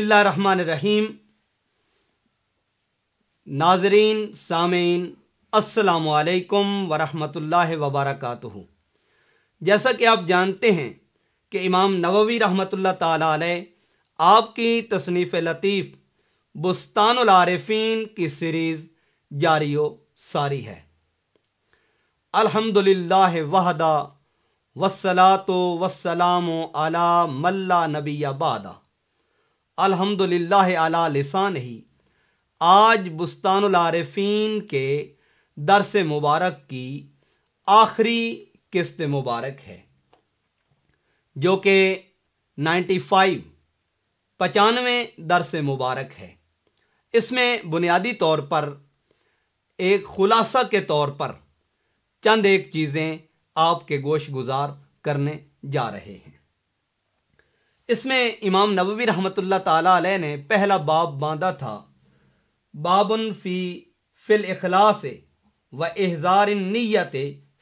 रहीम नाजरीन सामीन असलकम वरहमल वबरक जैसा कि आप जानते हैं कि इमाम नववी रहमत ताल आपकी तसनीफ़ लतीफ़ बुस्तानफ़ीन की सीरीज़ जारी सारी है अल्हम्दुलिल्लाह वहदा तो वसलाम आला मल्ला नबी बादा अल्हम्दुलिल्लाह आला लिसान ही आज बुस्तानारफ़ीन के दरस मुबारक की आखिरी किस्त मुबारक है जो कि 95 पचानवे दरस मुबारक है इसमें बुनियादी तौर पर एक खुलासा के तौर पर चंद एक चीज़ें आपके गोश गुजार करने जा रहे हैं इसमें इमाम नबी रहमत ने पहला बाब बांधा था बाबन फ़ी फ़िल अखलास व एहज़ार नीयत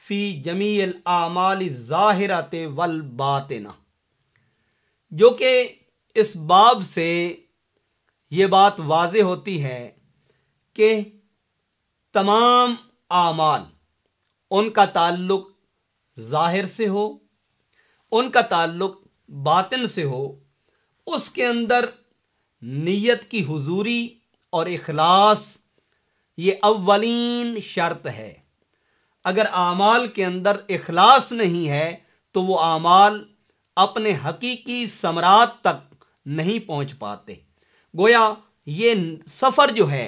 फ़ी जमील आमाल ज़ाहिरत वल बातना जो कि इस बाब से ये बात वाज होती है कि तमाम आमाल उनका ताल्लुक़ ज़ाहिर से हो उनका ताल्लुक़ बातिन से हो उसके अंदर नीयत की हुजूरी और इखलास ये अवलिन शर्त है अगर आमाल के अंदर इखलास नहीं है तो वो आमाल अपने हकीकी समरात तक नहीं पहुंच पाते गोया ये सफ़र जो है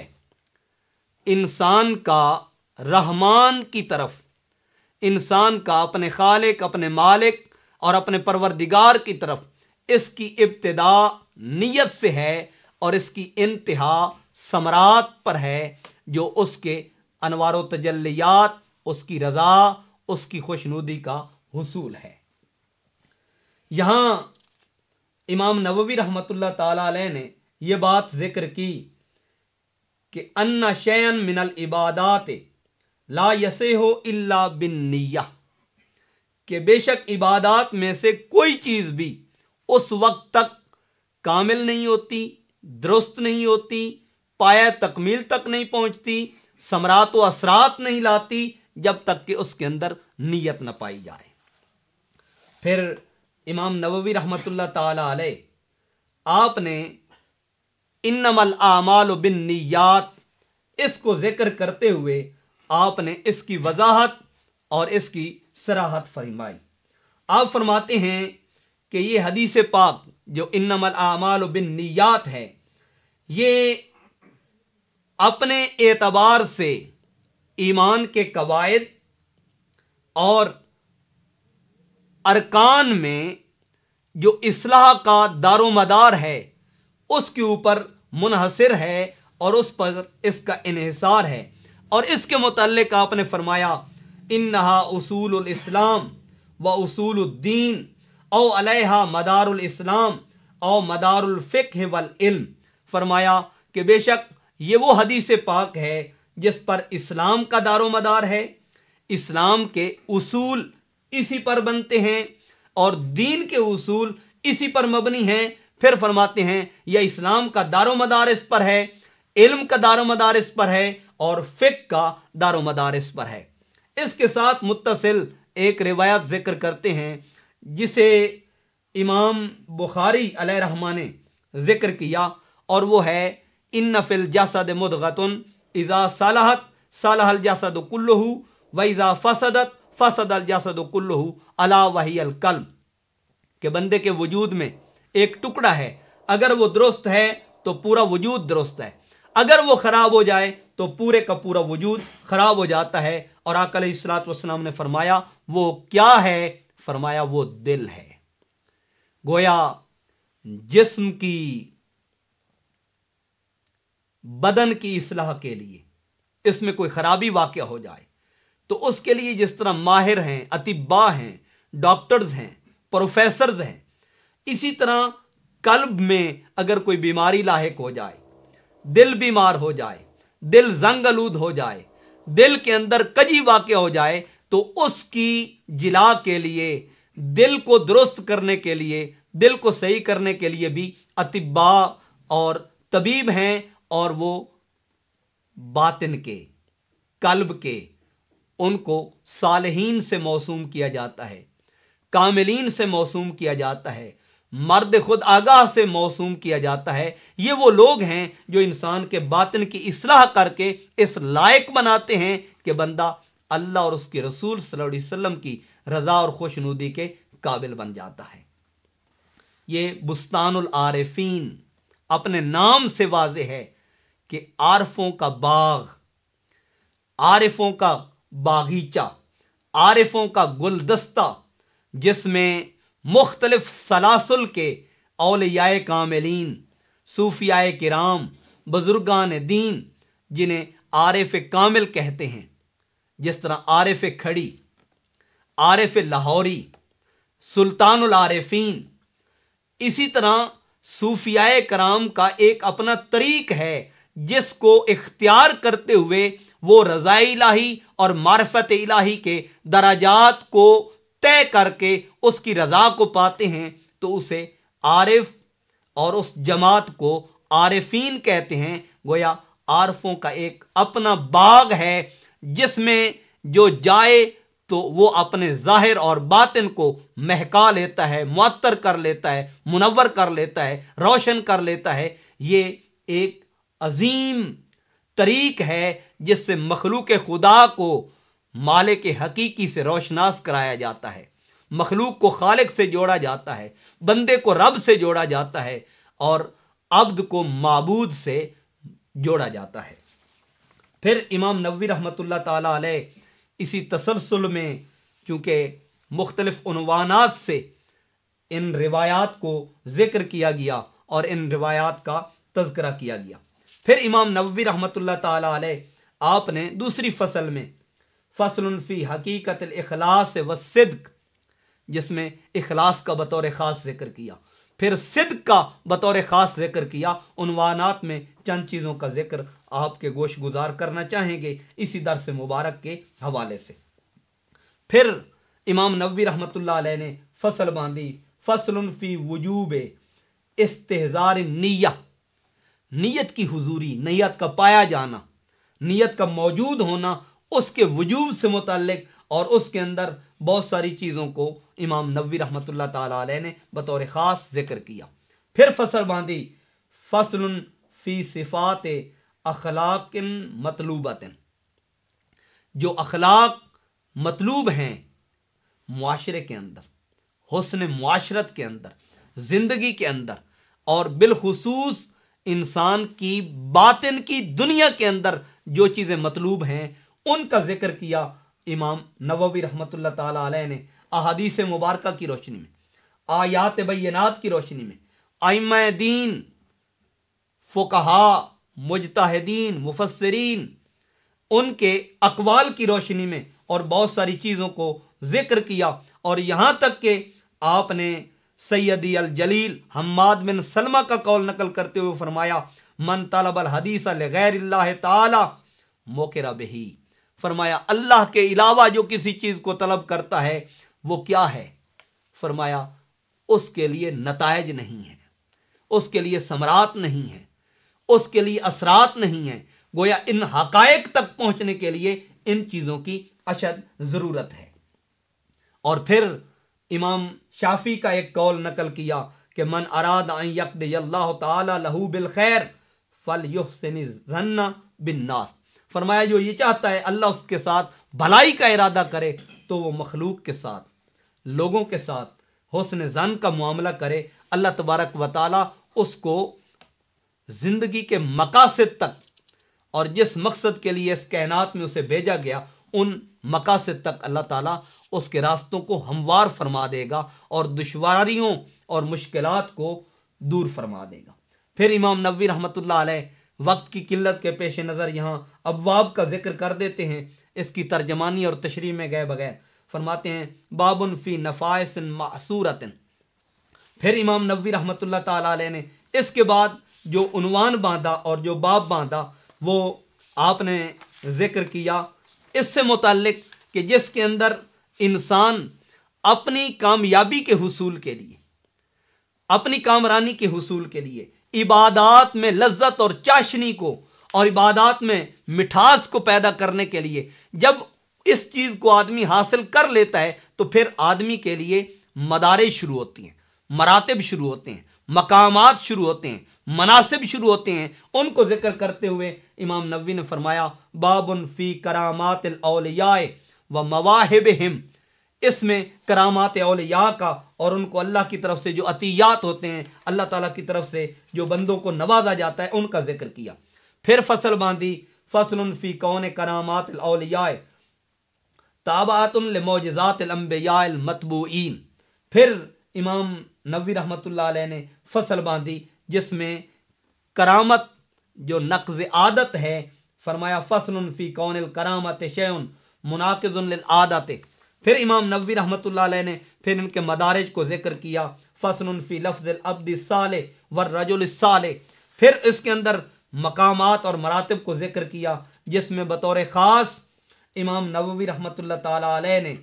इंसान का रहमान की तरफ इंसान का अपने खालिक अपने मालिक और अपने परवरदिगार की तरफ इसकी इब्तदा नीयत से है और इसकी इंतहा समरात पर है जो उसके अनवार तजलियात उसकी रज़ा उसकी खुशनुदी का हसूल है यहाँ इमाम नबी रहमत ताली ने यह बात जिक्र की कि अन्ना शैन मिनल इबादात ला यसे हो इला बिन निया कि बेशक इबादत में से कोई चीज़ भी उस वक्त तक कामिल नहीं होती दुरुस्त नहीं होती पाया तकमील तक नहीं पहुंचती समरात व असरात नहीं लाती जब तक कि उसके अंदर नीयत न पाई जाए फिर इमाम नबवी रहमत ताल आपने इन्नमल आमाल बिन नियात इसको ज़िक्र करते हुए आपने इसकी वजाहत और इसकी सराहत फरमाई आप फरमाते हैं कि ये हदीस पाक जो इनमल आमाल बिन नियात है ये अपने एतबार से ईमान के कवायद और अरकान में जो इसलाह का दारोमदार है उसके ऊपर मुनहसर है और उस पर इसका इहसार है और इसके मतलब आपने फरमाया इन्हा उसूल इस्लाम व उद्दीन औ अलहा इस्लाम औ वल इल्म फरमाया कि बेशक ये वो हदीस पाक है जिस पर इस्लाम का दारो मदार है इस्लाम के उसूल इसी पर बनते हैं और दीन के उसूल इसी पर मबनी हैं फिर फरमाते हैं यह इस्लाम का दारो मदार इस पर है इल्म का दारो मदार इस पर है और फ़िक का दारो मदार इस पर है इसके साथ मुतसिल एक रिवायत ज़िक्र करते हैं जिसे इमाम बुखारी रहमा ने ज़िक्र किया और वो है इन नफिल जासद मुदगतन इज़ा सालहत सालहल जासद कुल्लू व इज़ा फसदत फसद अल जासद कुल्लू अला वही अलकल के बंदे के वजूद में एक टुकड़ा है अगर वो दुरुस्त है तो पूरा वजूद दुरुस्त है अगर वो ख़राब हो जाए तो पूरे का पूरा वजूद ख़राब हो जाता है और आकल वसलाम ने फरमाया वो क्या है फरमाया वो दिल है गोया जिस्म की बदन की इसलाह के लिए इसमें कोई खराबी वाक्य हो जाए तो उसके लिए जिस तरह माहिर हैं अतिबा हैं डॉक्टर्स हैं प्रोफेसर्स हैं इसी तरह कल्ब में अगर कोई बीमारी लाक हो जाए दिल बीमार हो जाए दिल जंग आलूद हो जाए दिल के अंदर कजी वाक़ हो जाए तो उसकी जिला के लिए दिल को दुरुस्त करने के लिए दिल को सही करने के लिए भी अतिबा और तबीब हैं और वो बातिन के कल्ब के उनको सालहीन से मौसूम किया जाता है कामिलीन से मौसूम किया जाता है मर्द खुद आगाह से मौसूम किया जाता है ये वो लोग हैं जो इंसान के बातन की असलाह करके इस लायक बनाते हैं कि बंदा अल्लाह और उसके रसूल वसल्लम की रज़ा और खुशनुदी के काबिल बन जाता है ये बुस्तान आरफीन अपने नाम से वाज है कि आरफों का बाग आरफों का बागीचा आरफों का गुलदस्ता जिसमें मुख्तलफ सलासुल के अलियाए कामिलीन सूफियाए किराम बुजुर्गान दीन जिन्हें आरफ कामिल कहते हैं जिस तरह आरफ खड़ी आरफ लाहौरी सुल्तानुल आरफीन इसी तरह सूफियाए कराम का एक अपना तरीक है जिसको इख्तियार करते हुए वो रज़ा इलाही और मार्फत इलाही के दराजात को तय करके उसकी रज़ा को पाते हैं तो उसे आरिफ और उस जमात को आरिफीन कहते हैं गोया आरफों का एक अपना बाग है जिसमें जो जाए तो वो अपने ज़ाहिर और बातिन को महका लेता है मअतर कर लेता है मुनवर कर लेता है रोशन कर लेता है ये एक अजीम तरीक है जिससे मखलूक खुदा को माले के हकीकी से रोशनास कराया जाता है मखलूक को खालिक से जोड़ा जाता है बंदे को रब से जोड़ा जाता है और अब्द को मबूद से जोड़ा जाता है फिर इमाम नबी रहमत ला इसी तसलसल में चूँकि मुख्तलफ़ानात से इन रिवायात को ज़िक्र किया गया और इन रिवायात का तस्करा किया गया फिर इमाम नबी रहमत ला आपने दूसरी फसल में फसलफ़ी हकीकत अखलास व सिद्क जिसमें अखलास का बतौर ख़ास जिक्र किया फिर सिद्क का बतौर ख़ास जिक्र किया उनवानात में चंद चीज़ों का जिक्र आपके गोश गुजार करना चाहेंगे इसी दरस मुबारक के हवाले से फिर इमाम नबी रहमत ने फसल बांधी फसलफ़ी वजूब इस्तेजार निया नीयत की हजूरी नीयत का पाया जाना नीयत का मौजूद होना उसके वजूब से मुतलक और उसके अंदर बहुत सारी चीज़ों को इमाम नबी रहमत ला ने बतौर ख़ास जिक्र किया फिर फसल बांधी फसल फ़ी सिफ़ात अखलाकिन मतलूबातिन जो अखलाक मतलूब हैं माशरे के अंदर हसन माशरत के अंदर ज़िंदगी के अंदर और बिलखसूस इंसान की बातिन की दुनिया के अंदर जो चीज़ें मतलूब हैं उनका जिक्र किया इमाम नववी रहमत ने अहादीस मुबारक की रोशनी में आयात बैनात की रोशनी में आइम दीन फ़ुकहा मुजतादीन मुफसरीन उनके अकवाल की रोशनी में और बहुत सारी चीज़ों को जिक्र किया और यहाँ तक के आपने सैदी अल जलील हम्माद बिन सलमा का कौल नकल करते हुए फरमाया मन तलब अल हदीसा गैर ताला बही फरमाया अल्लाह के अलावा जो किसी चीज़ को तलब करता है वो क्या है फरमाया उसके लिए नतज नहीं है उसके लिए समरात नहीं है उसके लिए असरात नहीं है गोया इन हक तक पहुंचने के लिए इन चीज़ों की अशद ज़रूरत है और फिर इमाम शाफी का एक कौल नकल किया कि मन अराद यकद तहू बिल खैर फल युहसन बिन्नास फरमाया जो ये चाहता है अल्लाह उसके साथ भलाई का इरादा करे तो वो मखलूक के साथ लोगों के साथ हौसन जन का मामला करे अल्लाह तबारक व उसको ज़िंदगी के मकासद तक और जिस मकसद के लिए इस कायनात में उसे भेजा गया उन मकासद तक अल्लाह ताला उसके रास्तों को हमवार फरमा देगा और दुशारियों और मुश्किल को दूर फरमा देगा फिर इमाम नबी रहमत वक्त की किल्लत के पेश नज़र यहाँ अब्वाब का जिक्र कर देते हैं इसकी तर्जमानी और तशरी में गए बगैर फरमाते हैं बाबन फ़ी नफ़ाइस मासूरतिन फिर इमाम नबी रहमत ला ने इसके बाद जो उनवान बांधा और जो बाब बांधा वो आपने ज़िक्र किया इससे मतलब कि जिसके अंदर इंसान अपनी कामयाबी के हसूल के लिए अपनी कामरानी के हसूल के लिए इबादात में लज्जत और चाशनी को और इबादत में मिठास को पैदा करने के लिए जब इस चीज़ को आदमी हासिल कर लेता है तो फिर आदमी के लिए मदारे शुरू होती हैं मरातब शुरू होते हैं मकामात शुरू होते हैं मनासिब शुरू होते हैं उनको जिक्र करते हुए इमाम नबी ने फरमाया बाबन फ़ी करामात अलियाए व मवाहब हिम इसमें करामात अलिया का और उनको अल्लाह की तरफ से जो अतियात होते हैं अल्लाह ताला की तरफ से जो बंदों को नवाजा जाता है उनका जिक्र किया फिर फसल बांधी फसल फी कौन करामात अलियाए ताबातमौजात मतबून फिर इमाम नबी रहमत ने फसल बांधी जिसमें करामत जो नक्ज आदत है फरमाया फसल फ़ी कौन करामत शैन मुनाकद आदत फिर इमाम नबी रहमत ने फिर इनके मदारज को जिक्र किया फसल फ़ी लफ्ज़ अब्द साल व रजुल साल फिर इसके अंदर मकामात और मरातब को ज़िक्र किया जिसमें बतौर ख़ास इमाम नबी रहमत ताली ने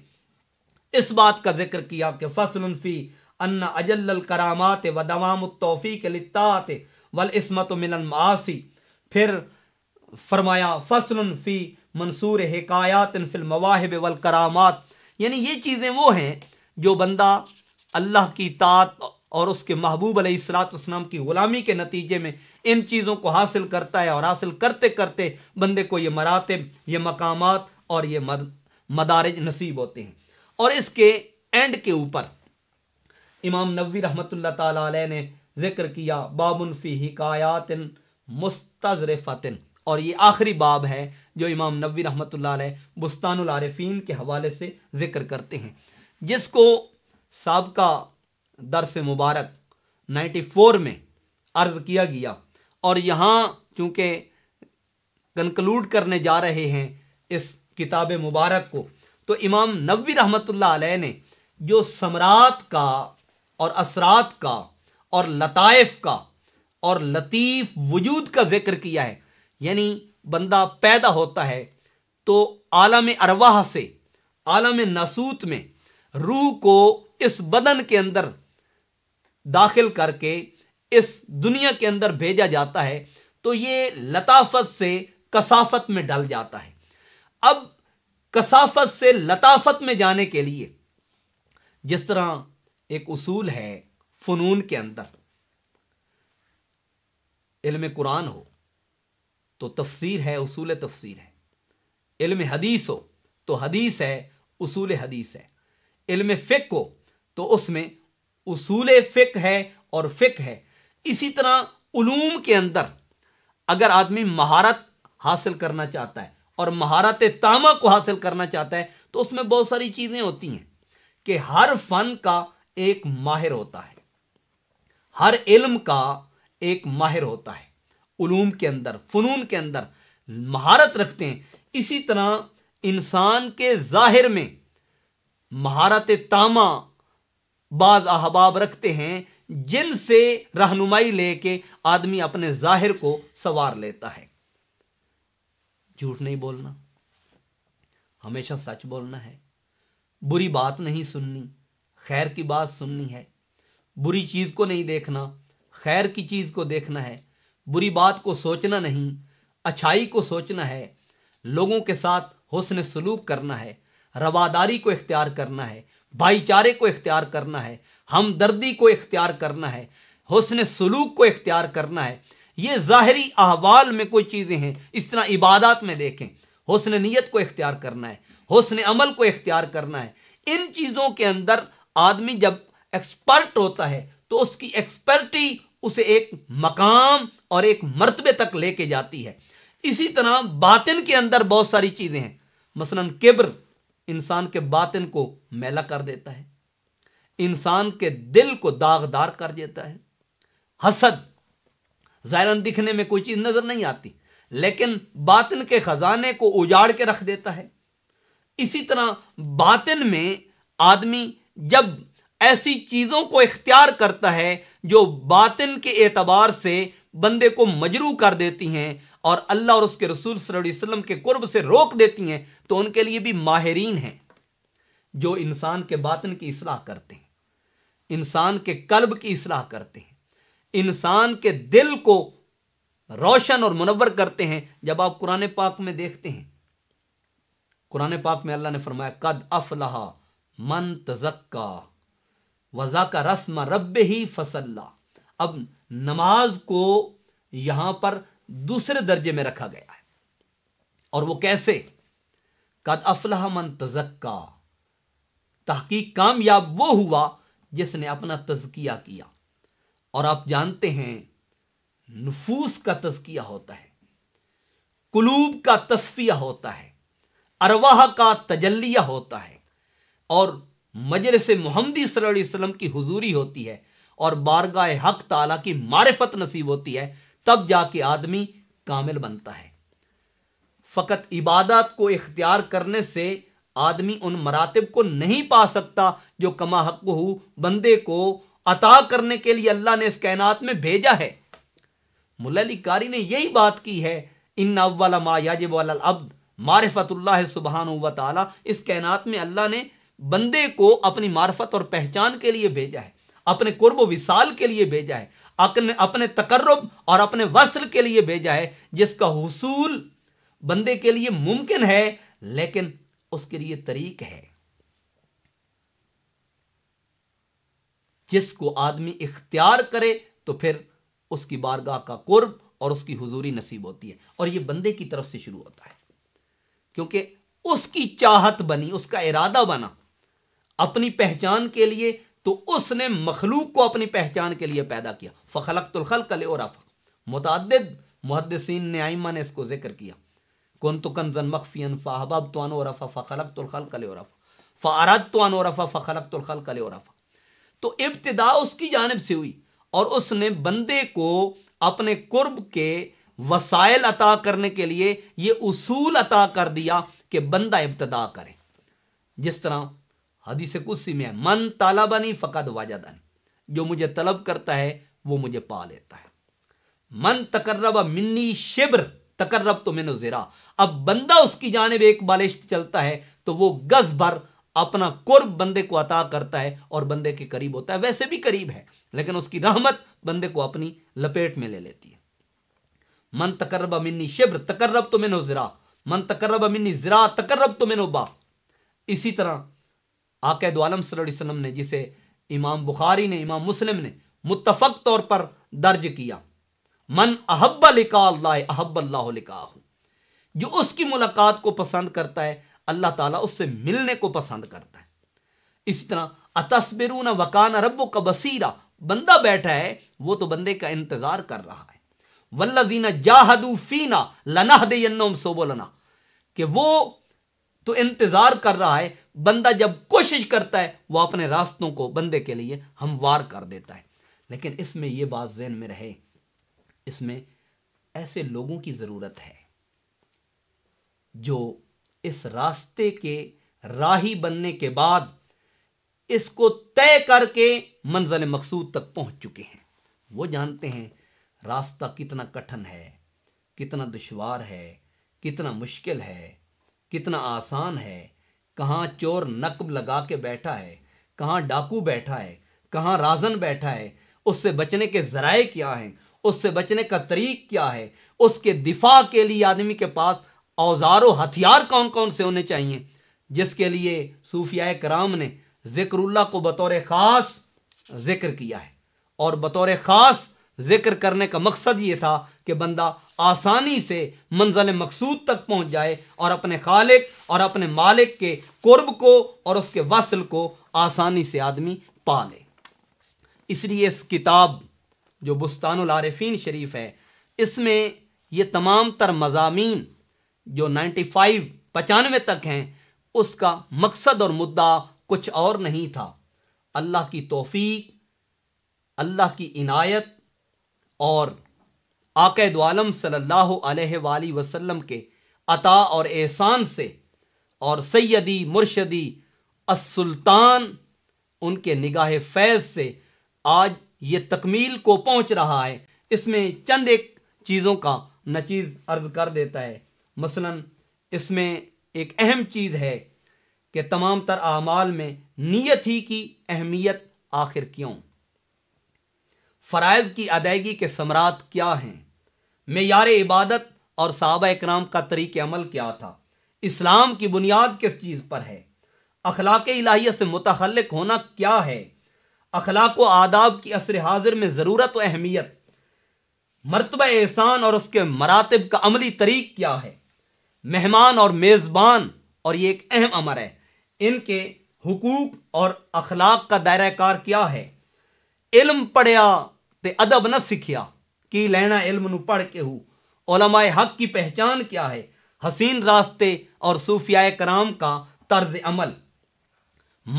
इस बात का जिक्र किया कि फसलफ़ी अन्ना अजल करामात व दवाम तोफ़ी के लतात वल इसमत मिलन मासी फिर फरमाया फसलफ़ी मंसूर हकायात फिल मवाहब वल करामात यानी ये चीज़ें वो हैं जो बंदा अल्लाह की तात और उसके महबूब अलैहिस्सलाम की ग़ुलामी के नतीजे में इन चीज़ों को हासिल करता है और हासिल करते करते बंदे को ये मरातब ये मकाम और ये मद, मदारज नसीब होते हैं और इसके एंड के ऊपर इमाम नबी रहमत ताली ने ज़िक्र किया बाबनफ़ी हिकायात मुस्तरफ़तिन और ये आखिरी बाब है जो इमाम नबी रहमत बुस्तान के हवाले से ज़िक्र करते हैं जिसको सबका दरस मुबारक 94 में अर्ज़ किया गया और यहाँ चूँकि कंक्लूड करने जा रहे हैं इस किताब मुबारक को तो इमाम नबी रहमत ने जो समरात का और असरात का और लताइफ का और लतीफ़ वजूद का जिक्र किया है यानी बंदा पैदा होता है तो आलम अरवाह से आलम नसूत में रूह को इस बदन के अंदर दाखिल करके इस दुनिया के अंदर भेजा जाता है तो ये लताफत से कसाफत में डल जाता है अब कसाफत से लताफत में जाने के लिए जिस तरह एक उसूल है फ़नून के अंदर इल्म कुरान हो तो तफसीर है उसूल तफसीर है इल्म हदीस हो तो हदीस है उसूल हदीस है इल्म फ़िक हो तो उसमें उसूल फ़िक है और फ़िक है इसी तरह उलूम के अंदर अगर आदमी महारत हासिल करना चाहता है और महारत तामा को हासिल करना चाहता है तो उसमें बहुत सारी चीज़ें होती हैं कि हर फन का एक माहिर होता है हर इल्म का एक माहिर होता है उलूम के अंदर फ़नून के अंदर महारत रखते हैं इसी तरह इंसान के ज़ाहिर में महारत तामा बाज अहबाब रखते हैं जिनसे रहनुमाई लेके आदमी अपने जाहिर को संवार लेता है झूठ नहीं बोलना हमेशा सच बोलना है बुरी बात नहीं सुननी खैर की बात सुननी है बुरी चीज़ को नहीं देखना खैर की चीज़ को देखना है बुरी बात को सोचना नहीं अच्छाई को सोचना है लोगों के साथ हुसन सलूक करना है रवादारी को इख्तियार करना है भाईचारे को इख्तियार करना है हमदर्दी को इख्तियार करना है हसन सलूक को इख्तियार करना है ये ज़ाहरी अहवाल में कोई चीज़ें हैं इस तरह इबादत में देखें हसन नीयत को इख्तियार करना है हसन अमल को इख्तियार करना है इन चीज़ों के अंदर आदमी जब एक्सपर्ट होता है तो उसकी एक्सपर्टी उसे एक मकाम और एक मरतबे तक लेके जाती है इसी तरह बातिन के अंदर बहुत सारी चीज़ें हैं मसलन किब्र इंसान के बातिन को मेला कर देता है इंसान के दिल को दागदार कर देता है हसद जायरन दिखने में कोई चीज़ नज़र नहीं आती लेकिन बातिन के ख़जाने को उजाड़ के रख देता है इसी तरह बातिन में आदमी जब ऐसी चीज़ों को इख्तियार करता है जो बातिन के एतबार से बंदे को मजरू कर देती हैं और अल्लाह और उसके रसूल वसल्लम के कुर्ब से रोक देती हैं तो उनके लिए भी माहरीन हैं जो इंसान के बातन की असलाह करते हैं इंसान के कल्ब की असलाह करते हैं इंसान के दिल को रोशन और मुनवर करते हैं जब आप कुरान पाक में देखते हैं कुरान पाक में अल्लाह ने फरमाया कद अफलाह मन तजक्का वज़ा का रस्म रब ही फसल्ला अब नमाज को यहां पर दूसरे दर्जे में रखा गया है और वो कैसे कद अफलाह मन तजक्का तहकीक कामयाब वो हुआ जिसने अपना तजकिया किया और आप जानते हैं नफूस का तजकिया होता है कुलूब का तस्फिया होता है अरवाह का तजलिया होता है और से मोहम्मदी सल्लम की हुजूरी होती है और बारगाह हक ताला की मारफत नसीब होती है तब जाके आदमी कामिल बनता है फ़कत इबादत को इख्तियार करने से आदमी उन मरातब को नहीं पा सकता जो कमा हक हो बंदे को अता करने के लिए अल्लाह ने इस कायनात में भेजा है मुलाली कारी ने यही बात की है इन अव्वल मा वाल अब्द मारफतुल्ला सुबहान व इस कायनात में अल्लाह ने बंदे को अपनी मार्फत और पहचान के लिए भेजा है अपने कुर्ब विसाल के लिए भेजा है अपने अपने तकर्रब और अपने वस्त्र के लिए भेजा है जिसका हसूल बंदे के लिए मुमकिन है लेकिन उसके लिए तरीक है जिसको आदमी इख्तियार करे तो फिर उसकी बारगाह का कुर्ब और उसकी हुजूरी नसीब होती है और ये बंदे की तरफ से शुरू होता है क्योंकि उसकी चाहत बनी उसका इरादा बना अपनी पहचान के लिए तो उसने मखलूक को अपनी पहचान के लिए पैदा किया तुलखल कले और मुतद मुहदसिन ने आइमा ने इसको जिक्र किया कन तो कनजन मखफ़ियन फाहबाब तो अनफ़ा फ़लक तुलखल कले और फ़ारत तो अनोरफा फखलक तुलखल कले और तो इब्तदा उसकी जानब से हुई और उसने बंदे को अपने कुर्ब के वसाइल अता करने के लिए ये उसूल अता कर दिया कि बंदा इब्तदा करे जिस तरह हदीस कुस्सी में है मन तालाबानी फकत वाजादानी जो मुझे तलब करता है वो मुझे पा लेता है मन तकर्रब मिन्नी शिब्र तकर्रब तो मैंने ज़रा अब बंदा उसकी जानब एक बालिश चलता है तो वो गज भर अपना कुर्ब बंदे को अता करता है और बंदे के करीब होता है वैसे भी करीब है लेकिन उसकी रहमत बंदे को अपनी लपेट में ले लेती है मन तकर्रब मिन्नी शिब्र तकर्रब तो मैंने ज़रा मन तकर्रब मिन्नी ज़रा तकर्रब तो मैंने बा इसी तरह आकदम सल्लम ने जिसे इमाम बुखारी ने इमाम मुस्लिम ने मुतफक तौर पर दर्ज किया मन अहब लिका अहब अल्लाह लिका जो उसकी मुलाकात को पसंद करता है अल्लाह ताला उससे मिलने को पसंद करता है इसी तरह न वकान रब का बसीरा बंदा बैठा है वो तो बंदे का इंतजार कर रहा है जाहदू फीना लनाह दे सोबोलना कि वो तो इंतज़ार कर रहा है बंदा जब कोशिश करता है वो अपने रास्तों को बंदे के लिए हमवार कर देता है लेकिन इसमें यह बात जहन में रहे इसमें ऐसे लोगों की ज़रूरत है जो इस रास्ते के राही बनने के बाद इसको तय करके मंजिल मकसूद तक पहुंच चुके हैं वो जानते हैं रास्ता कितना कठिन है कितना दुशवार है कितना मुश्किल है कितना आसान है कहाँ चोर नकब लगा के बैठा है कहाँ डाकू बैठा है कहाँ राजन बैठा है उससे बचने के ज़राए क्या हैं उससे बचने का तरीक क्या है उसके दिफा के लिए आदमी के पास औजारों हथियार कौन कौन से होने चाहिए जिसके लिए सूफिया कराम ने ज़िक्रुल्ला को बतौर ख़ास जिक्र किया है और बतौर ख़ास जिक्र करने का मकसद ये था कि बंदा आसानी से मंजिल मकसूद तक पहुंच जाए और अपने खालिक और अपने मालिक के कुर्ब को और उसके वसल को आसानी से आदमी पा ले इसलिए इस किताब जो बुस्तानफ़ीन शरीफ है इसमें ये तमाम तर मजामी जो नाइन्टी फाइव पचानवे तक हैं उसका मकसद और मुद्दा कुछ और नहीं था अल्लाह की तोफ़ी अल्लाह की इनायत और आकदम सल्लल्लाहु अलैहि वसल्लम के अता और एहसान से और सैदी मुर्शदी असुल्तान उनके निगाह फैज़ से आज ये तकमील को पहुंच रहा है इसमें चंद एक चीज़ों का नचीज़ अर्ज कर देता है मसलन इसमें एक अहम चीज़ है कि तमाम तर आमाल में नीयत ही की अहमियत आखिर क्यों फ़रज़ की अदायगी के समरात क्या हैं मैार इबादत और सहाब इक्राम का तरीक अमल क्या था इस्लाम की बुनियाद किस चीज़ पर है अखलाक इलाहियत से मुतलक होना क्या है अखलाक व आदाब की असर हाजिर में ज़रूरत व अहमियत मरतब एहसान और उसके मरातब का अमली तरीक क्या है मेहमान और मेज़बान और ये एक अहम अमर है इनके हकूक़ और अखलाक का दायरा कार क्या है इलम पढ़िया तो अदब न सीखिया कि लेना इल्म पढ़ के हूँ ओलमाए हक की पहचान क्या है हसीन रास्ते और सूफिया कराम का तर्ज अमल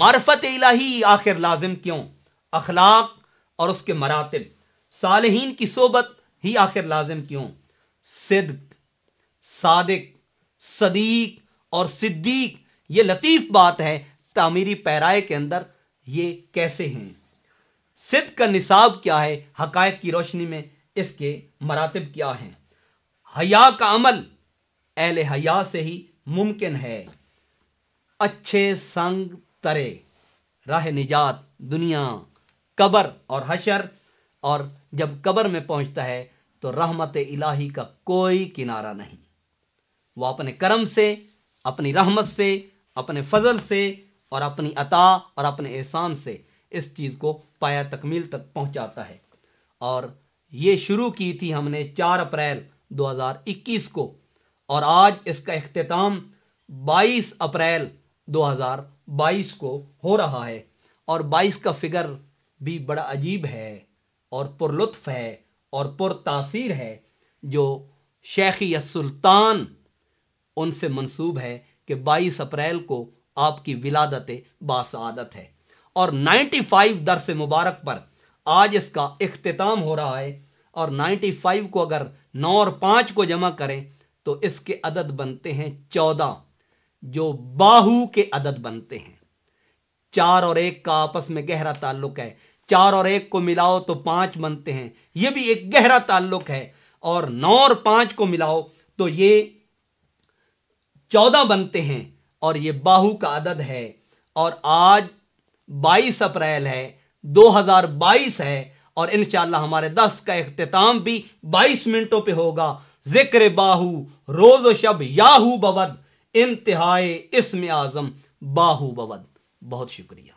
मार्फत इलाही आखिर लाजिम क्यों अखलाक और उसके मरातब सालहीन की सोबत ही आखिर लाजिम क्यों सिद्क सादिक सदीक और सिद्दीक ये लतीफ़ बात है तामीरी पैराए के अंदर ये कैसे हैं सिद का निसाब क्या है हकायक की रोशनी में इसके मरातब क्या हैं हया का अमल अहल हया से ही मुमकिन है अच्छे संग तरे राह निजात दुनिया कबर और हशर और जब कबर में पहुंचता है तो रहमत इलाही का कोई किनारा नहीं वो अपने कर्म से अपनी रहमत से अपने फजल से और अपनी अता और अपने एहसान से इस चीज़ को पाया तकमील तक पहुंचाता है और ये शुरू की थी हमने 4 अप्रैल 2021 को और आज इसका अख्ताम 22 अप्रैल 2022 को हो रहा है और 22 का फिगर भी बड़ा अजीब है और पुरलुत्फ़ है और पुरतासीर है जो शेख सुल्तान उनसे मंसूब है कि 22 अप्रैल को आपकी विलादत बासआदत है और 95 दरस मुबारक पर आज इसका अख्ताम हो रहा है और 95 को अगर नौ और पाँच को जमा करें तो इसके अदद बनते हैं चौदह जो बाहू के अदद बनते हैं चार और एक का आपस में गहरा ताल्लुक है चार और एक को मिलाओ तो पांच बनते हैं यह भी एक गहरा ताल्लुक है और नौ और पांच को मिलाओ तो ये चौदह बनते हैं और ये बाहू का अदद है और आज बाईस अप्रैल है दो हजार बाईस है और इन हमारे दस का अख्ताम भी बाईस मिनटों पर होगा जिक्र बाहू रोज शब याहू बवद इंतहाय इसम आजम बाहू बवद बहुत शुक्रिया